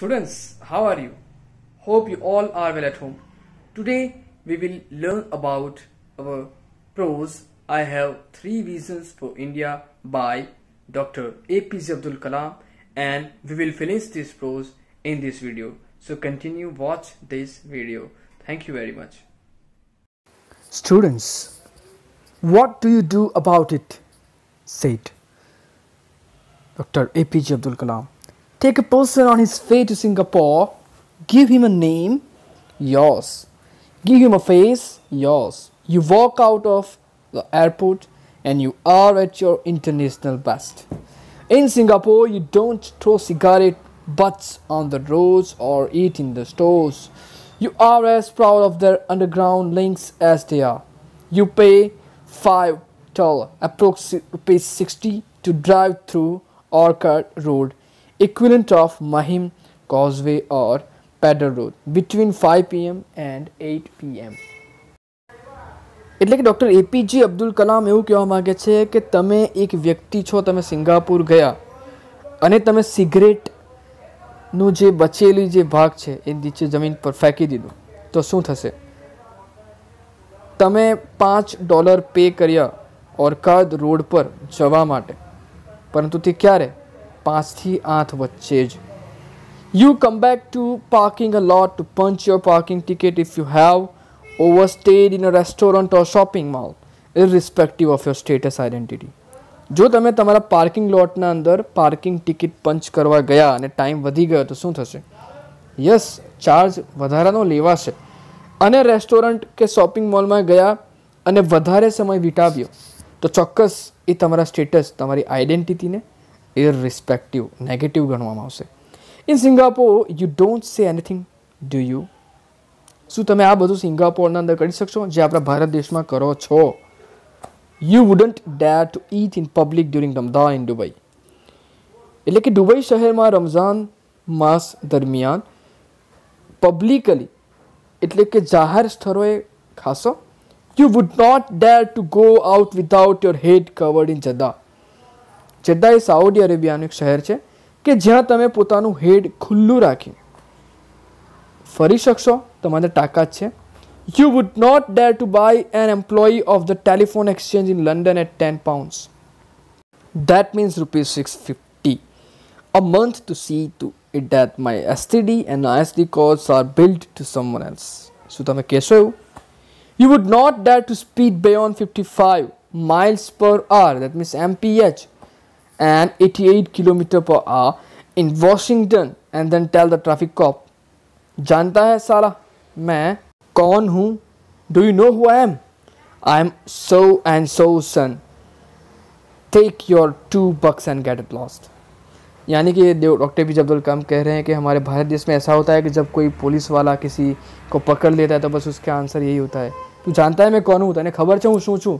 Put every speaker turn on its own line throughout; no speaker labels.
Students, how are you? Hope you all are well at home. Today we will learn about our prose I have three reasons for India by Dr. APJ Abdul Kalam and we will finish this prose in this video. So continue watch this video. Thank you very much. Students, what do you do about it? Said Dr. APJ Abdul Kalam. Take a person on his way to Singapore, give him a name, yours. Give him a face, yours. You walk out of the airport and you are at your international best. In Singapore, you don't throw cigarette butts on the roads or eat in the stores. You are as proud of their underground links as they are. You pay five dollar, approximately sixty, to drive through Orchard Road equivalent of Mahim Causeway or Pedder Road between 5 pm and 8 pm. એટલે કે doctor APJ Abdul Kalam એવું કહેવા માગે છે કે તમે એક વ્યક્તિ છો તમે સિંગાપુર ગયા અને તમે સિગરેટનું જે બચેલી જે ભાગ છે એ નીચે જમીન પર ફેંકી દીધું તો શું થશે તમે પાંચ ડોલર પે કર્યા ઓર્કાદ રોડ પર જવા માટે પરંતુ તે ક્યારે પાંચથી આઠ વચ્ચે જ you come back to parking a lot to punch your parking ticket if you have overstayed in a restaurant or shopping mall irrespective of your status identity જો તમે તમારા પાર્કિંગ લોટના અંદર પાર્કિંગ ટિકિટ પંચ કરવા ગયા અને time વધી ગયો તો શું થશે યસ ચાર્જ વધારાનો લેવાશે અને રેસ્ટોરન્ટ કે શોપિંગ મોલમાં ગયા અને વધારે સમય વિતાવ્યો તો ચોક્કસ એ તમારા સ્ટેટસ તમારી આઈડેન્ટિટીને ઇરરિસ્પેક્ટિવ નેગેટિવ ગણવામાં આવશે in Singapore you don't say anything do you શું તમે આ બધું સિંગાપોરના અંદર કરી શકશો જે આપણા ભારત દેશમાં કરો છો you wouldn't dare to eat in public during Ramzan in Dubai એટલે કે દુબઈ શહેરમાં રમઝાન માસ દરમિયાન પબ્લિકલી એટલે કે જાહેર સ્થળોએ ખાસો you would not dare to go out without your head covered in Jeddah Jeddah એ સાઉદી અરેબિયાનું એક શહેર છે કે જ્યાં તમે પોતાનું હેડ ખુલ્લું રાખી ફરી શકશો તમારે તાકાત છે you would not dare to buy an employee of the telephone exchange in London at ten pounds that means rupees six fifty a month to see to it that my STD and ISD calls are billed to someone else શું તમે કહેશો એવું you would not dare to speed beyond fifty five miles per hour that means MPH and 88 km per hour in Washington and then tell the traffic cop. Janta hai sala, main kaun hu? Do you know who I am? I am so and so son. Take your two bucks and get it lost. यानी कि doctor भी जब्दुल कम कह रहे हैं कि हमारे भारत देश में ऐसा होता है कि जब कोई पुलिस वाला किसी को पकड़ लेता है तो बस उसका आंसर यही होता है तू जानता है मैं कौन हूँ तने खबर छूँ शू छूँ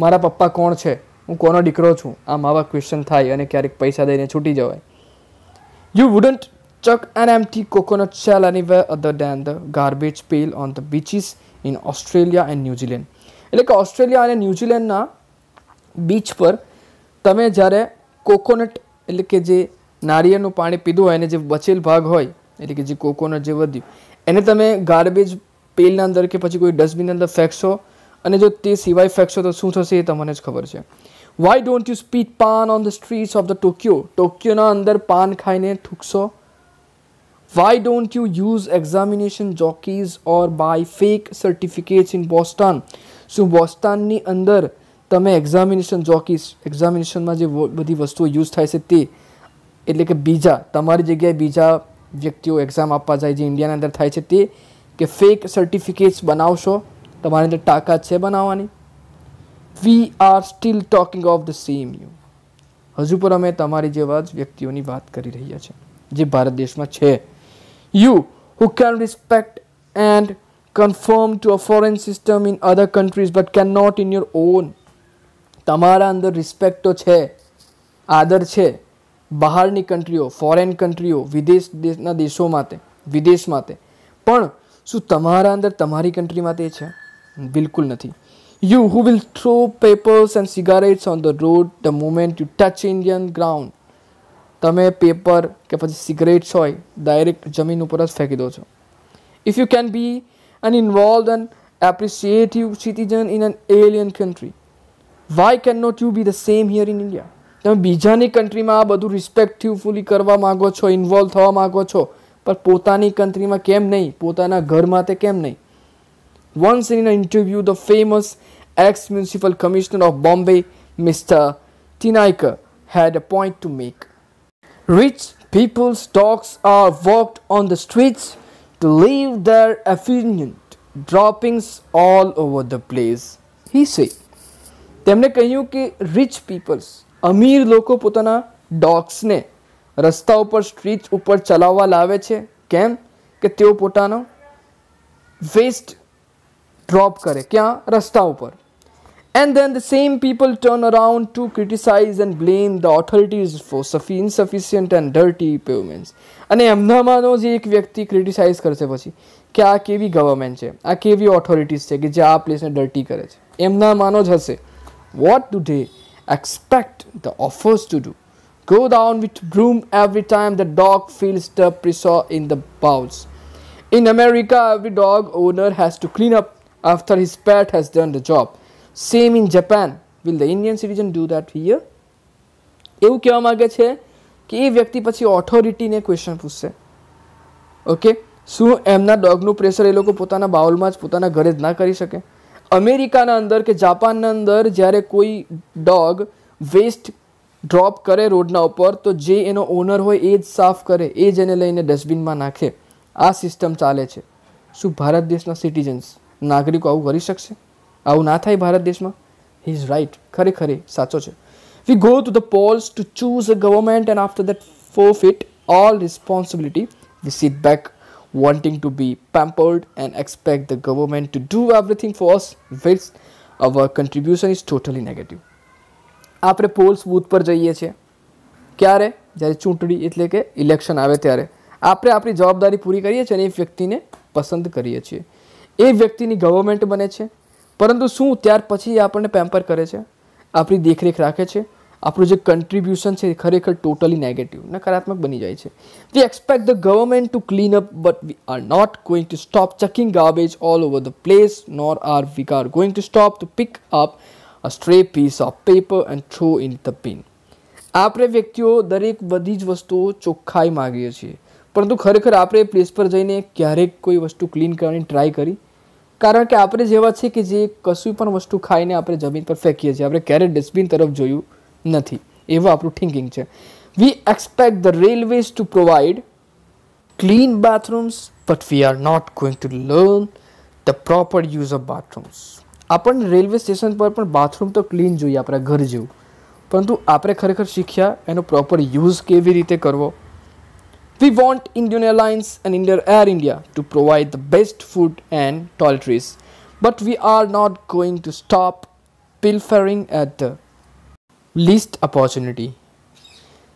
मारा पप्पा कौन छे હું કોનો દીકરો છું આમ આવા ક્વેશ્ચન થાય અને ક્યારેક પૈસા દઈને છૂટી જવાય you wouldn't chuck an empty coconut shell anywhere way other the garbage garbage pail on the beaches in Australia and New Zealand એટલે કે ઓસ્ટ્રેલિયા અને ન્યૂઝીલેન્ડના બીચ પર તમે જ્યારે કોકોનટ એટલે કે જે નારિયેળનું પાણી પીધું હોય અને જે બચેલ ભાગ હોય એટલે કે જે કોકોનટ જે વધ્યું એને તમે ગાર્બેજ પેલના અંદર કે પછી કોઈ ડસ્ટબિનની અંદર ફેંકશો અને જો તે સિવાય ફેક્ટ તો શું થશે એ તમને જ ખબર છે why don't you spit paan on the streets of the Tokyo ટોક્યોના અંદર પાન ખાઈને થૂકશો why don't you use examination jockeys or buy fake certificates in Boston શું બોસ્ટનની અંદર તમે એક્ઝામિનેશન જોકીઝ એક્ઝામિનેશનમાં જે બધી વસ્તુઓ યુઝ થાય છે તે એટલે કે બીજા તમારી જગ્યાએ બીજા વ્યક્તિઓ એક્ઝામ આપવા જાય જે ઇન્ડિયાના અંદર થાય છે તે કે ફેક સર્ટિફિકેટ્સ બનાવશો તમારી અંદર તાકાત છે બનાવવાની we are still talking of the same you હજુ પણ અમે તમારી જેવા જ વ્યક્તિઓની વાત કરી રહ્યા છીએ જે ભારત દેશમાં છે you who can respect and confirm to a foreign system in other countries but can not in your own તમારા અંદર રિસ્પેક્ટ તો છે આદર છે બહારની કન્ટ્રીઓ ફોરેન કન્ટ્રીઓ વિદેશ દેશના દેશો માટે વિદેશ માટે પણ શું તમારા અંદર તમારી કન્ટ્રી માટે છે બિલકુલ નથી you who will throw papers and cigarettes on the road the moment you touch Indian ground તમે પેપર કે પછી સિગરેટ્સ હોય ડાયરેક્ટ જમીન ઉપર જ ફેંકી દો છો if you can be an involve an appreciative citizen in an alien country why can not you be the same here in India તમે બીજાની કન્ટ્રીમાં આ બધું રિસ્પેક્ટિવફુલી કરવા માગો છો ઇન્વોલ્વ થવા માગો છો પણ પોતાની કન્ટ્રીમાં કેમ નહીં પોતાના ઘર માટે કેમ નહીં Once in an interview, the famous ex municipal commissioner of Bombay, Mr. Tinaika, had a point to make. Rich people's dogs are walked on the streets to leave their effluent droppings all over the place. He said. તેમણે કહ્યું કે rich people's અમીર લોકો પોતાના ડોગ્સને રસ્તા ઉપર street ઉપર ચલાવવા લાવે છે કેમ કે તેઓ પોતાનો વેસ્ટ ડ્રોપ કરે ક્યાં રસ્તા ઉપર And then the same people turn around to criticize and blame the authorities for insufficient and dirty payments. અને એમનામાંનો જે એક વ્યક્તિ ક્રિટિસાઇઝ કરશે પછી કે આ કેવી ગવર્મેન્ટ છે આ કેવી ઓથોરિટીઝ છે કે જે આ પ્લેસને ડર્ટી કરે છે એમનામાંનો જ હશે what do they expect the offers to do go down with broom every time the dog feels the pressure in the bowels in America every dog owner has to clean up after his pet has done the job. Same in Japan. Will the Indian citizen do that here? એવું કહેવા માગે છે કે એ વ્યક્તિ પછી ઓથોરિટીને question પૂછશે okay શું એમના ડોગનું પ્રેશર એ લોકો પોતાના બાઉલમાં જ પોતાના ઘરે જ ના કરી શકે અમેરિકાના અંદર કે જાપાનના અંદર જ્યારે કોઈ ડોગ વેસ્ટ ડ્રોપ કરે રોડના ઉપર તો જે એનો ઓનર હોય એ જ સાફ કરે એ જ એને લઈને ડસ્ટબિનમાં નાખે આ સિસ્ટમ ચાલે છે શું ભારત દેશના સિટીઝન્સ નાગરિકો આવું કરી શકશે આવું ના થાય ભારત દેશમાં હી ઇઝ રાઇટ ખરેખર સાચો છે we go to the polls to choose a government and after that forfeit all responsibility we sit back wanting to be pampered and expect the government to do everything for us with our contribution is totally negative આપણે polls booth પર જઈએ છીએ ક્યારે જ્યારે ચૂંટણી એટલે કે election આવે ત્યારે આપણે આપણી જવાબદારી પૂરી કરીએ છીએ અને એ વ્યક્તિને પસંદ કરીએ છીએ એ વ્યક્તિની ગવર્મેન્ટ બને છે પરંતુ શું ત્યાર પછી એ આપણને પેમ્પર કરે છે આપણી દેખરેખ રાખે છે આપણું જે કન્ટ્રીબ્યુશન છે ખરેખર ટોટલી નેગેટિવ નકારાત્મક બની જાય છે we expect the government to clean up but we are not going to stop chucking garbage all over the place nor are we are going to stop to pick up a stray piece of paper and throw in the bin આપણે વ્યક્તિઓ દરેક બધી જ વસ્તુઓ ચોખ્ખાઈ માગીએ છીએ પરંતુ ખરેખર આપણે એ પ્લેસ પર જઈને ક્યારેક કોઈ વસ્તુ ક્લીન કરવાની ટ્રાય કરી કારણ કે આપણે જેવા છીએ કે જે કશું પણ વસ્તુ ખાઈને આપણે જમીન પર ફેંકીએ છીએ આપણે ક્યારેય ડસ્ટબિન તરફ જોયું નથી એવું આપણું થિંકિંગ છે we expect the railways to provide clean bathrooms but we are not going to learn the proper use of bathrooms આપણને રેલવે સ્ટેશન પર પણ બાથરૂમ તો ક્લીન જોઈએ આપણા ઘર જેવું પરંતુ આપણે ખરેખર શીખ્યા એનો પ્રોપર યુઝ કેવી રીતે કરવો We want Indian Airlines and Indian Air India to provide the best food and toiletries, but we are not going to stop pilfering at the least opportunity.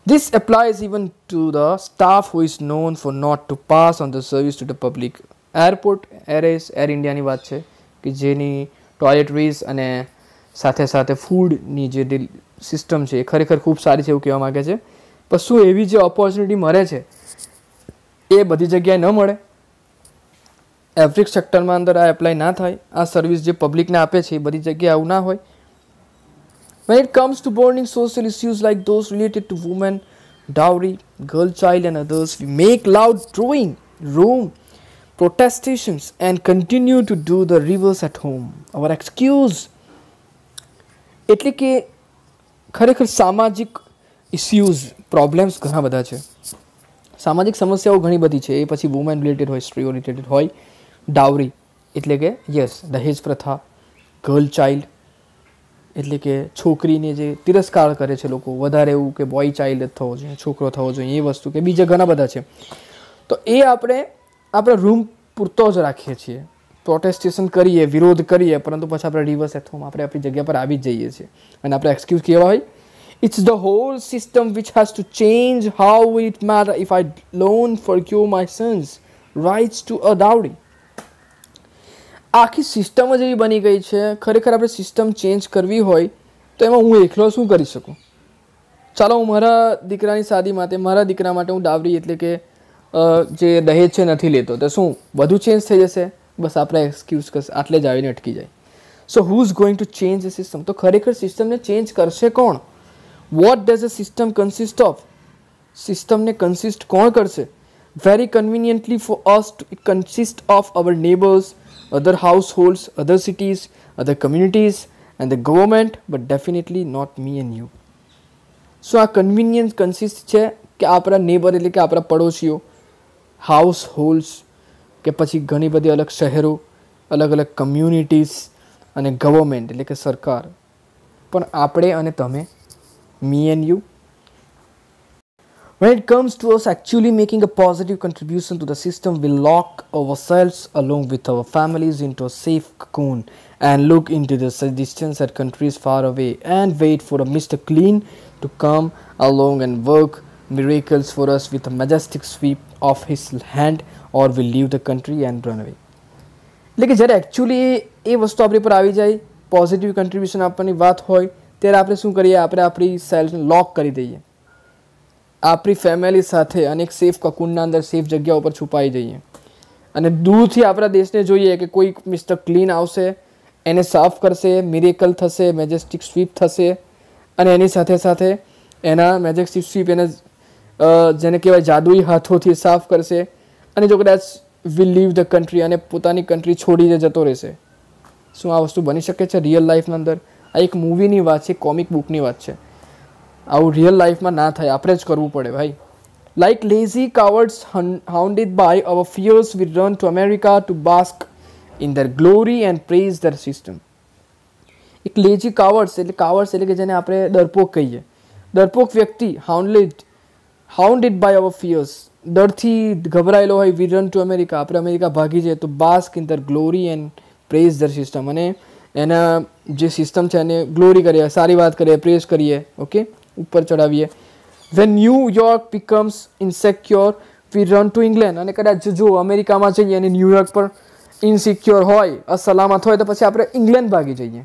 This applies even to the staff who is known for not to pass on the service to the public. Airport એરેસ air ઇન્ડિયાની વાત છે કે જેની ટોયલેટરીઝ અને સાથે સાથે ફૂડની જે સિસ્ટમ છે એ ખરેખર ખૂબ સારી છે એવું કહેવા માગે છે પણ શું એવી જે ઓપોર્ચ્યુનિટી મળે છે એ બધી જગ્યાએ ન મળે એવરેજ સેક્ટરમાં અંદર આ એપ્લાય ના થાય આ સર્વિસ જે પબ્લિકને આપે છે એ બધી જગ્યાએ આવું ના હોય When it comes to burning social issues like those related to women, dowry, girl child, and others, we make loud drawing, room, protestations, and continue to do the reverse at home. Our excuse. એટલે કે ખરેખર સામાજિક issues problems ઘણા બધા છે સામાજિક સમસ્યાઓ ઘણી બધી છે એ પછી વુમેન રિલેટેડ હોય સ્ત્રીઓ રિલેટેડ હોય ડાવરી એટલે કે યસ દહેજ પ્રથા ગર્લ ચાઇલ્ડ એટલે કે છોકરીને જે તિરસ્કાર કરે છે લોકો વધારે એવું કે બોય ચાઇલ્ડ થવો જોઈએ છોકરો થવો જોઈએ એ વસ્તુ કે બીજા ઘણા બધા છે તો એ આપણે આપણે રૂમ પૂરતો જ રાખીએ છીએ પ્રોટેસ્ટેશન કરીએ વિરોધ કરીએ પરંતુ પછી આપણે રિવર્સ એથોમ આપણે આપણી જગ્યા પર આવી જ જઈએ છીએ અને આપણે એક્સક્યુઝ કેવા હોય It's the whole system which has to change. How will it matter if I loan forgive my sons rights to a dowry? આખી સિસ્ટમ જ એવી બની ગઈ છે ખરેખર આપણે સિસ્ટમ ચેન્જ કરવી હોય તો એમાં હું એકલો શું કરી શકું ચાલો હું મારા દીકરાની શાદી માટે મારા દીકરા માટે હું ડાવરી એટલે કે જે દહેજ છે નથી લેતો તો શું વધુ ચેન્જ થઈ જશે બસ આપણે એક્સક્યુઝ કરશે આટલે જ આવીને અટકી જાય so who is going to change the system તો ખરેખર સિસ્ટમને ચેન્જ કરશે કોણ what does a system consist of સિસ્ટમને કન્સિસ્ટ કોણ કરશે very conveniently for us it consist of our neighbours other households other cities other communities and the government but definitely not me and you so આ convenience consist છે કે આપણા neighbour એટલે કે આપણા પડોશીઓ હાઉસ હોલ્ડ્સ કે પછી ઘણી બધી અલગ શહેરો અલગ અલગ કમ્યુનિટીઝ અને ગવર્મેન્ટ એટલે કે સરકાર પણ આપણે અને તમે me and you when it comes to us actually making a positive contribution to the system, we lock ourselves along with our families into a safe cocoon and look into the suggestions at countries far away and wait for a Mr. Clean to come along and work miracles for us with a majestic sweep of his hand or we leave the country and run away. लेकिन जरा actually actually वस्तु વસ્તુ पर પર जाए, positive contribution contribution बात होए. ત્યારે આપણે શું કરીએ આપણે આપણી સેલ્સને લોક કરી દઈએ આપણી ફેમિલી સાથે અને એક સેફ કકુંડના અંદર સેફ જગ્યા ઉપર છુપાઈ જઈએ અને દૂરથી આપણા દેશને જોઈએ કે કોઈ મિસ્ટર ક્લીન આવશે એને સાફ કરશે મિરેકલ થશે મેજેસ્ટિક સ્વીપ થશે અને એની સાથે સાથે એના મેજેસ્ટિક સ્વીપ એને જેને કહેવાય જાદુઈ હાથોથી સાફ કરશે અને જો કદાચ વિલ લીવ ધ કન્ટ્રી અને પોતાની કન્ટ્રી છોડીને જતો રહેશે શું આ વસ્તુ બની શકે છે રિયલ લાઈફની અંદર આ એક મૂવીની વાત છે કોમિક બુકની વાત છે આવું રિયલ લાઈફમાં ના થાય આપણે જ કરવું પડે ભાઈ like lazy cowards hounded by our fears we run to America to bask in their glory and praise their system એક લેઝી કાવર્સ એટલે કાવર્ડ્સ એટલે કે જેને આપણે ડરપોક કહીએ ડરપોક વ્યક્તિ હાઉન્ડલેડ હાઉન્ડેડ બાય અવર ફિયર્સ ડરથી ગભરાયેલો હોય વી રન ટુ અમેરિકા આપણે અમેરિકા ભાગી જઈએ તો bask in their glory and praise their system અને એના જે સિસ્ટમ છે એને ગ્લોરી કરીએ સારી વાત કરીએ પ્રેસ કરીએ ઓકે ઉપર ચડાવીએ when New York becomes insecure we run to England અને કદાચ જો અમેરિકામાં જઈએ અને ન્યૂયોર્ક પર ઇનસિક્યોર હોય અસલામત હોય તો પછી આપણે ઇંગ્લેન્ડ ભાગી જઈએ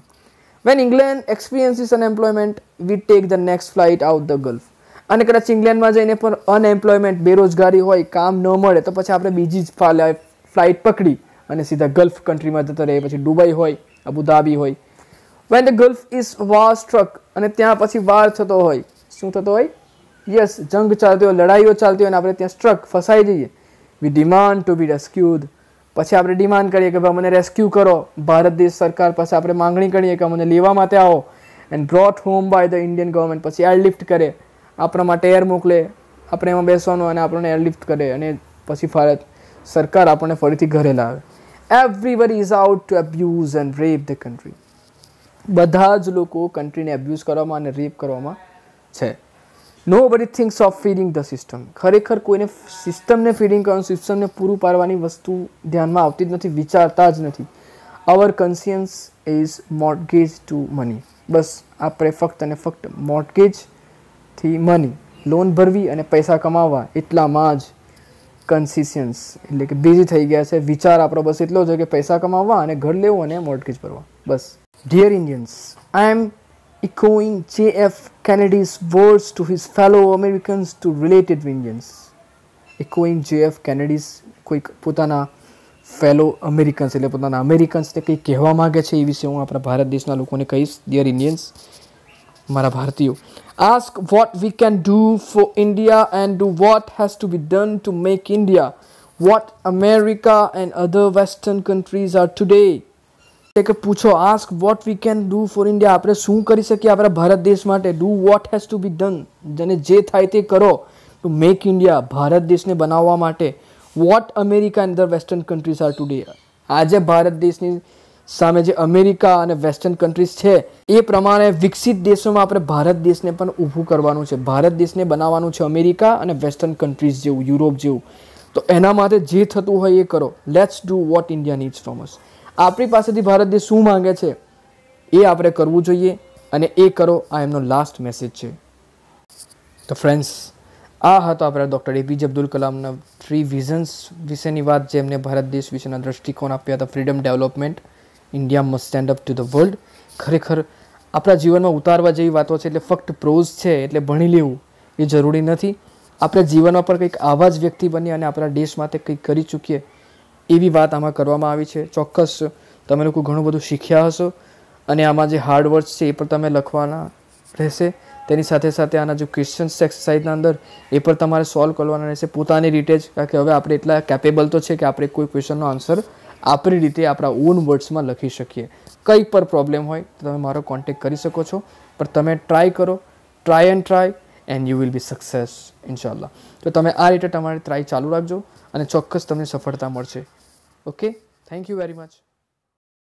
when England experiences unemployment we take the next flight out the Gulf અને કદાચ ઇંગ્લેન્ડમાં જઈને પણ અનએમ્પ્લોયમેન્ટ બેરોજગારી હોય કામ ન મળે તો પછી આપણે બીજી જ ફ્લાઇટ પકડી અને સીધા ગલ્ફ કન્ટ્રીમાં જતા રહીએ પછી દુબઈ હોય અબુધાબી હોય when the Gulf is war struck અને ત્યાં પછી વાર થતો હોય શું થતો હોય યસ જંગ ચાલતી હોય લડાઈઓ ચાલતી હોય અને આપણે ત્યાં સ્ટ્રક ફસાઈ જઈએ વી ડિમાન્ડ ટુ બી રેસ્ક્યુડ પછી આપણે ડિમાન્ડ કરીએ કે ભાઈ મને રેસ્ક્યુ કરો ભારત દેશ સરકાર પાસે આપણે માંગણી કરીએ કે મને લેવા માટે આવો and brought home by the Indian government પછી એરલિફ્ટ કરે આપણા માટે એર મોકલે આપણે એમાં બેસવાનું અને આપણને એરલિફ્ટ કરે અને પછી ભારત સરકાર આપણને ફરીથી ઘરે લાવે everybody is out to abuse and rape the country બધા જ લોકો કન્ટ્રીને એબ્યુઝ કરવામાં અને રેપ કરવામાં છે nobody thinks of feeding the system ખરેખર કોઈને સિસ્ટમને ફીડિંગ કરવાનું સિસ્ટમને પૂરું પાડવાની વસ્તુ ધ્યાનમાં આવતી જ નથી વિચારતા જ નથી our conscience is mortgage to money બસ આપણે ફક્ત અને ફક્ત મોર્ટગેજથી મની લોન ભરવી અને પૈસા કમાવવા એટલામાં જ કન્સિશિયન્સ એટલે કે બિઝી થઈ ગયા છે વિચાર આપણો બસ એટલો છે કે પૈસા કમાવવા અને ઘર લેવું અને મોર્ટગેજ ભરવા બસ dear Indians I am echoing Kennedy's Kennedy's to his fellow Americans to related Indians Indians. echoing J.F. Kennedy's કોઈક પોતાના ફેલો અમેરિકન્સ એટલે પોતાના અમેરિકન્સને કંઈ કહેવા માગે છે એ વિશે હું આપણા ભારત દેશના લોકોને કહીશ ડિયર ઇન્ડિયન્સ મારા ભારતીયો ask what we can do for India and do what has to be done to make India what America and other Western countries are today. કે પૂછો ask what we can do for India આપણે શું કરી શકીએ આપણા ભારત દેશ માટે do what has to be done જેને જે થાય તે કરો ટુ મેક ઇન્ડિયા ભારત દેશને બનાવવા માટે what America and the western countries are today આજે ભારત દેશની સામે જે અમેરિકા અને વેસ્ટર્ન કન્ટ્રીઝ છે એ પ્રમાણે વિકસિત દેશોમાં આપણે ભારત દેશને પણ ઊભું કરવાનું છે ભારત દેશને બનાવવાનું છે અમેરિકા અને વેસ્ટર્ન કન્ટ્રીઝ જેવું યુરોપ જેવું તો એના માટે જે થતું હોય એ કરો let's do what India needs from us આપણી પાસેથી ભારત દેશ શું માંગે છે એ આપણે કરવું જોઈએ અને એ કરો આ એમનો લાસ્ટ મેસેજ છે તો ફ્રેન્ડ્સ આ હતો આપણા ડૉક્ટર એપીજે અબ્દુલ કલામના થ્રી વિઝન્સ વિશેની વાત જેમને ભારત દેશ વિશેના દ્રષ્ટિકોણ આપ્યા હતા freedom development India must stand up to the world ખરેખર આપણા જીવનમાં ઉતારવા જેવી વાતો છે એટલે ફક્ત પ્રોઝ છે એટલે ભણી લેવું એ જરૂરી નથી આપણા જીવનમાં પણ કંઈક આવા જ વ્યક્તિ બની અને આપણા દેશ માટે કંઈક કરી ચૂકીએ એવી વાત આમાં કરવામાં આવી છે ચોક્કસ તમે લોકો ઘણું બધું શીખ્યા હશો અને આમાં જે હાર્ડ વર્ડ્સ છે એ પણ તમે લખવાના રહેશે તેની સાથે સાથે આના જો ક્વેશ્ચન્સ એક્સરસાઇઝના અંદર એ પણ તમારે સોલ્વ કરવાના રહેશે પોતાની રીતે જ કારણ કે હવે આપણે એટલા કેપેબલ તો છે કે આપણે કોઈ ક્વેશ્ચનનો આન્સર આપણી રીતે આપણા ઓન વર્ડ્સમાં લખી શકીએ કંઈ પર પ્રોબ્લેમ હોય તો તમે મારો કોન્ટેક કરી શકો છો પણ તમે ટ્રાય કરો try and try and you will be success ઇન્શાલ્લાહ તો તમે આ રીતે તમારી ટ્રાય ચાલુ રાખજો અને ચોક્કસ તમને સફળતા મળશે okay thank you very much